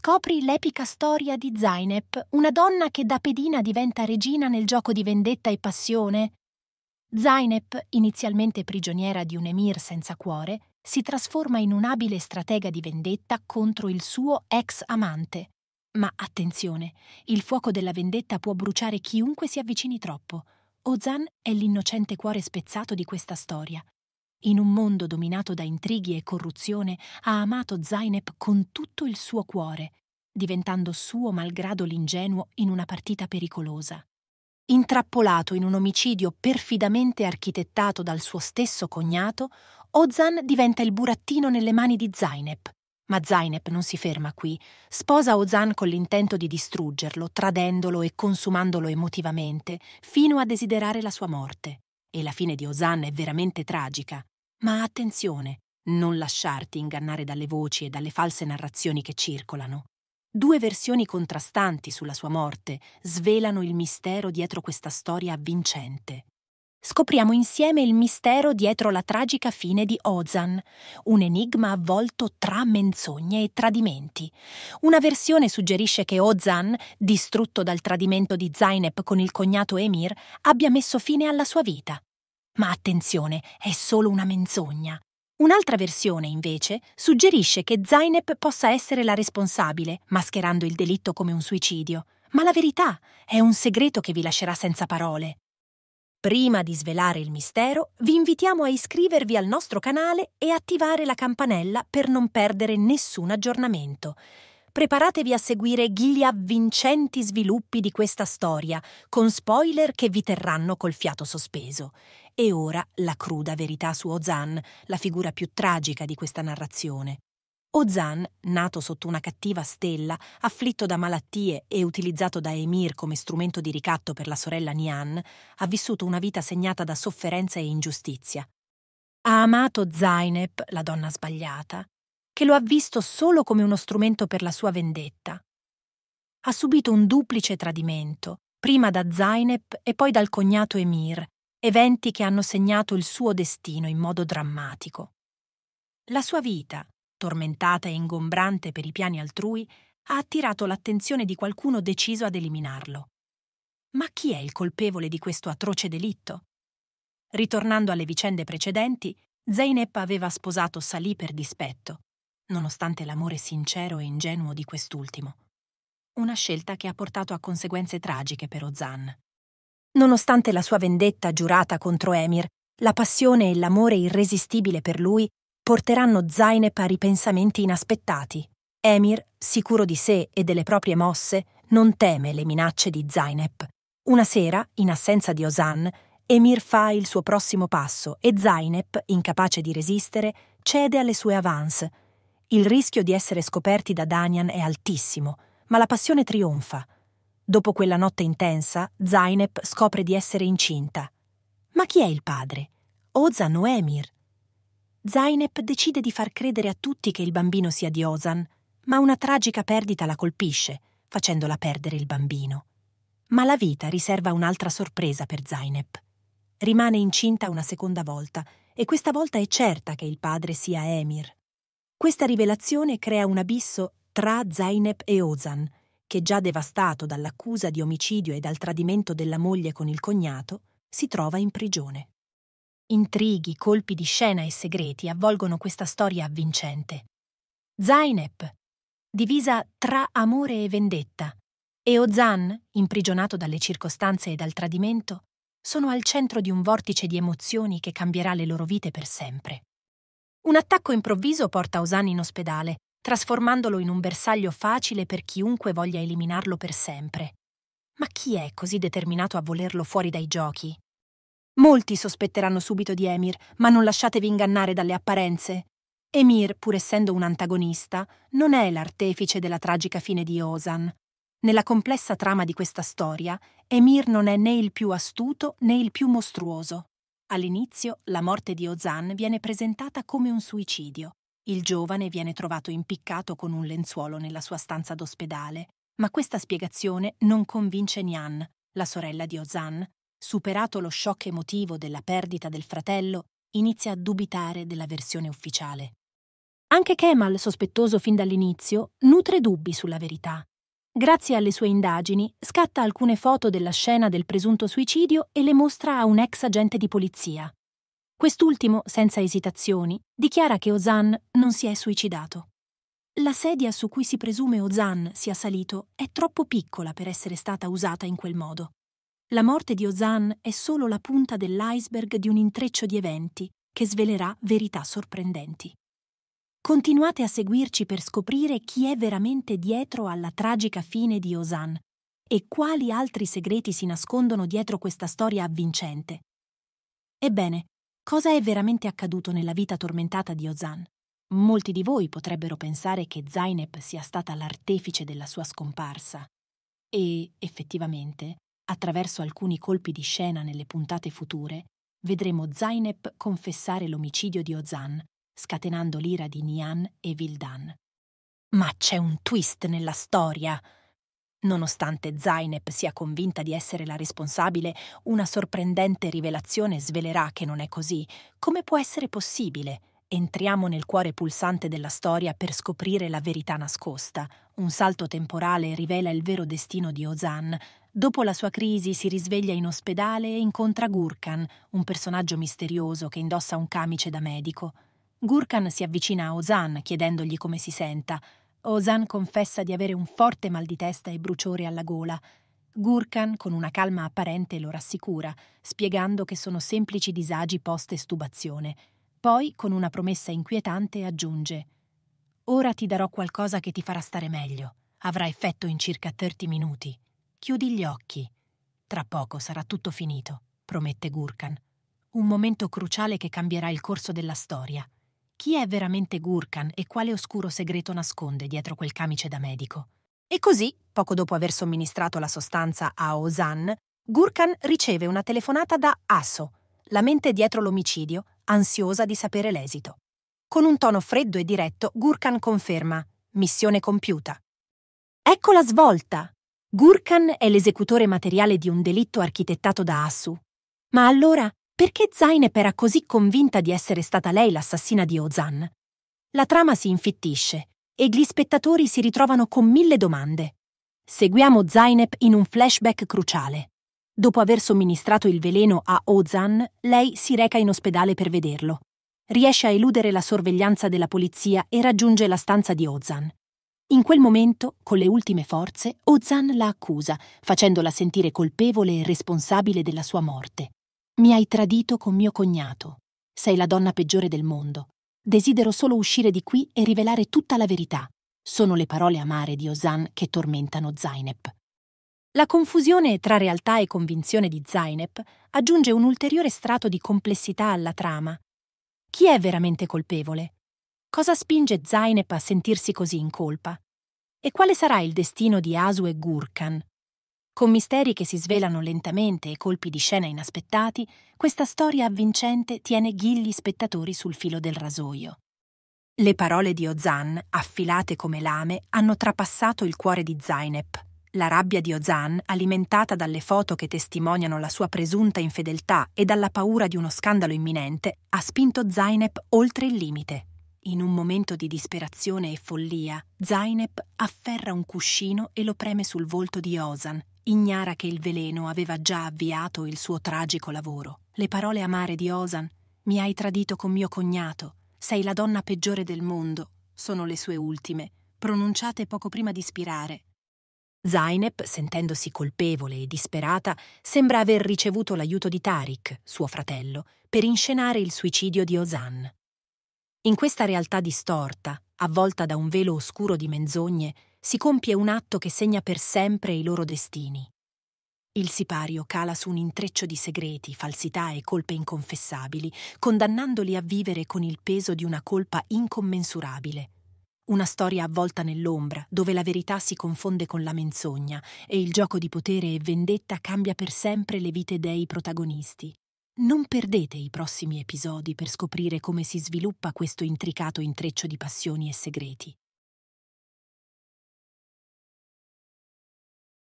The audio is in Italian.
Scopri l'epica storia di Zainep, una donna che da pedina diventa regina nel gioco di vendetta e passione. Zainep, inizialmente prigioniera di un emir senza cuore, si trasforma in un'abile stratega di vendetta contro il suo ex amante. Ma attenzione, il fuoco della vendetta può bruciare chiunque si avvicini troppo. Ozan è l'innocente cuore spezzato di questa storia, in un mondo dominato da intrighi e corruzione, ha amato Zainep con tutto il suo cuore, diventando suo malgrado l'ingenuo in una partita pericolosa. Intrappolato in un omicidio perfidamente architettato dal suo stesso cognato, Ozan diventa il burattino nelle mani di Zainep. Ma Zainep non si ferma qui. Sposa Ozan con l'intento di distruggerlo, tradendolo e consumandolo emotivamente, fino a desiderare la sua morte e la fine di Osanna è veramente tragica, ma attenzione, non lasciarti ingannare dalle voci e dalle false narrazioni che circolano. Due versioni contrastanti sulla sua morte svelano il mistero dietro questa storia avvincente. Scopriamo insieme il mistero dietro la tragica fine di Ozan, un enigma avvolto tra menzogne e tradimenti. Una versione suggerisce che Ozan, distrutto dal tradimento di Zainep con il cognato Emir, abbia messo fine alla sua vita. Ma attenzione, è solo una menzogna. Un'altra versione, invece, suggerisce che Zainep possa essere la responsabile, mascherando il delitto come un suicidio. Ma la verità è un segreto che vi lascerà senza parole. Prima di svelare il mistero, vi invitiamo a iscrivervi al nostro canale e attivare la campanella per non perdere nessun aggiornamento. Preparatevi a seguire gli avvincenti sviluppi di questa storia, con spoiler che vi terranno col fiato sospeso e ora la cruda verità su Ozan, la figura più tragica di questa narrazione. Ozan, nato sotto una cattiva stella, afflitto da malattie e utilizzato da Emir come strumento di ricatto per la sorella Nian, ha vissuto una vita segnata da sofferenza e ingiustizia. Ha amato Zainep, la donna sbagliata, che lo ha visto solo come uno strumento per la sua vendetta. Ha subito un duplice tradimento, prima da Zainep e poi dal cognato Emir, eventi che hanno segnato il suo destino in modo drammatico. La sua vita, tormentata e ingombrante per i piani altrui, ha attirato l'attenzione di qualcuno deciso ad eliminarlo. Ma chi è il colpevole di questo atroce delitto? Ritornando alle vicende precedenti, Zeynep aveva sposato Salì per dispetto, nonostante l'amore sincero e ingenuo di quest'ultimo. Una scelta che ha portato a conseguenze tragiche per Ozan. Nonostante la sua vendetta giurata contro Emir, la passione e l'amore irresistibile per lui porteranno Zainep a ripensamenti inaspettati. Emir, sicuro di sé e delle proprie mosse, non teme le minacce di Zainep. Una sera, in assenza di Osan, Emir fa il suo prossimo passo e Zainep, incapace di resistere, cede alle sue avance. Il rischio di essere scoperti da Danian è altissimo, ma la passione trionfa. Dopo quella notte intensa, Zainep scopre di essere incinta. Ma chi è il padre? Ozan o Emir? Zainep decide di far credere a tutti che il bambino sia di Ozan, ma una tragica perdita la colpisce, facendola perdere il bambino. Ma la vita riserva un'altra sorpresa per Zainep. Rimane incinta una seconda volta e questa volta è certa che il padre sia Emir. Questa rivelazione crea un abisso tra Zainep e Ozan, che già devastato dall'accusa di omicidio e dal tradimento della moglie con il cognato, si trova in prigione. Intrighi, colpi di scena e segreti avvolgono questa storia avvincente. Zainep, divisa tra amore e vendetta, e Ozan, imprigionato dalle circostanze e dal tradimento, sono al centro di un vortice di emozioni che cambierà le loro vite per sempre. Un attacco improvviso porta Ozan in ospedale trasformandolo in un bersaglio facile per chiunque voglia eliminarlo per sempre. Ma chi è così determinato a volerlo fuori dai giochi? Molti sospetteranno subito di Emir, ma non lasciatevi ingannare dalle apparenze. Emir, pur essendo un antagonista, non è l'artefice della tragica fine di Ozan. Nella complessa trama di questa storia, Emir non è né il più astuto né il più mostruoso. All'inizio, la morte di Ozan viene presentata come un suicidio, il giovane viene trovato impiccato con un lenzuolo nella sua stanza d'ospedale, ma questa spiegazione non convince Nian, la sorella di Ozan. Superato lo shock emotivo della perdita del fratello, inizia a dubitare della versione ufficiale. Anche Kemal, sospettoso fin dall'inizio, nutre dubbi sulla verità. Grazie alle sue indagini, scatta alcune foto della scena del presunto suicidio e le mostra a un ex agente di polizia. Quest'ultimo, senza esitazioni, dichiara che Ozan non si è suicidato. La sedia su cui si presume Ozan sia salito è troppo piccola per essere stata usata in quel modo. La morte di Ozan è solo la punta dell'iceberg di un intreccio di eventi che svelerà verità sorprendenti. Continuate a seguirci per scoprire chi è veramente dietro alla tragica fine di Ozan e quali altri segreti si nascondono dietro questa storia avvincente. Ebbene, cosa è veramente accaduto nella vita tormentata di Ozan. Molti di voi potrebbero pensare che Zainab sia stata l'artefice della sua scomparsa. E, effettivamente, attraverso alcuni colpi di scena nelle puntate future, vedremo Zainab confessare l'omicidio di Ozan, scatenando l'ira di Nian e Vildan. Ma c'è un twist nella storia! Nonostante Zainep sia convinta di essere la responsabile, una sorprendente rivelazione svelerà che non è così. Come può essere possibile? Entriamo nel cuore pulsante della storia per scoprire la verità nascosta. Un salto temporale rivela il vero destino di Ozan. Dopo la sua crisi si risveglia in ospedale e incontra Gurkan, un personaggio misterioso che indossa un camice da medico. Gurkan si avvicina a Ozan chiedendogli come si senta. Ozan confessa di avere un forte mal di testa e bruciore alla gola. Gurkan, con una calma apparente, lo rassicura, spiegando che sono semplici disagi post-estubazione. Poi, con una promessa inquietante, aggiunge Ora ti darò qualcosa che ti farà stare meglio. Avrà effetto in circa 30 minuti. Chiudi gli occhi. Tra poco sarà tutto finito, promette Gurkan. Un momento cruciale che cambierà il corso della storia. Chi è veramente Gurkan e quale oscuro segreto nasconde dietro quel camice da medico? E così, poco dopo aver somministrato la sostanza a Ozan, Gurkan riceve una telefonata da Asso, la mente dietro l'omicidio, ansiosa di sapere l'esito. Con un tono freddo e diretto, Gurkan conferma: missione compiuta. Ecco la svolta! Gurkan è l'esecutore materiale di un delitto architettato da Asu. Ma allora perché Zainep era così convinta di essere stata lei l'assassina di Ozan? La trama si infittisce e gli spettatori si ritrovano con mille domande. Seguiamo Zainep in un flashback cruciale. Dopo aver somministrato il veleno a Ozan, lei si reca in ospedale per vederlo. Riesce a eludere la sorveglianza della polizia e raggiunge la stanza di Ozan. In quel momento, con le ultime forze, Ozan la accusa, facendola sentire colpevole e responsabile della sua morte. Mi hai tradito con mio cognato. Sei la donna peggiore del mondo. Desidero solo uscire di qui e rivelare tutta la verità. Sono le parole amare di Ozan che tormentano Zainep. La confusione tra realtà e convinzione di Zainep aggiunge un ulteriore strato di complessità alla trama. Chi è veramente colpevole? Cosa spinge Zainep a sentirsi così in colpa? E quale sarà il destino di Asu e Gurkan, con misteri che si svelano lentamente e colpi di scena inaspettati, questa storia avvincente tiene ghigli spettatori sul filo del rasoio. Le parole di Ozan, affilate come lame, hanno trapassato il cuore di Zainep. La rabbia di Ozan, alimentata dalle foto che testimoniano la sua presunta infedeltà e dalla paura di uno scandalo imminente, ha spinto Zainep oltre il limite. In un momento di disperazione e follia, Zainep afferra un cuscino e lo preme sul volto di Ozan, ignara che il veleno aveva già avviato il suo tragico lavoro. Le parole amare di Ozan, mi hai tradito con mio cognato, sei la donna peggiore del mondo, sono le sue ultime, pronunciate poco prima di spirare. Zainep, sentendosi colpevole e disperata, sembra aver ricevuto l'aiuto di Tariq, suo fratello, per inscenare il suicidio di Ozan. In questa realtà distorta, avvolta da un velo oscuro di menzogne, si compie un atto che segna per sempre i loro destini. Il sipario cala su un intreccio di segreti, falsità e colpe inconfessabili, condannandoli a vivere con il peso di una colpa incommensurabile. Una storia avvolta nell'ombra, dove la verità si confonde con la menzogna e il gioco di potere e vendetta cambia per sempre le vite dei protagonisti. Non perdete i prossimi episodi per scoprire come si sviluppa questo intricato intreccio di passioni e segreti.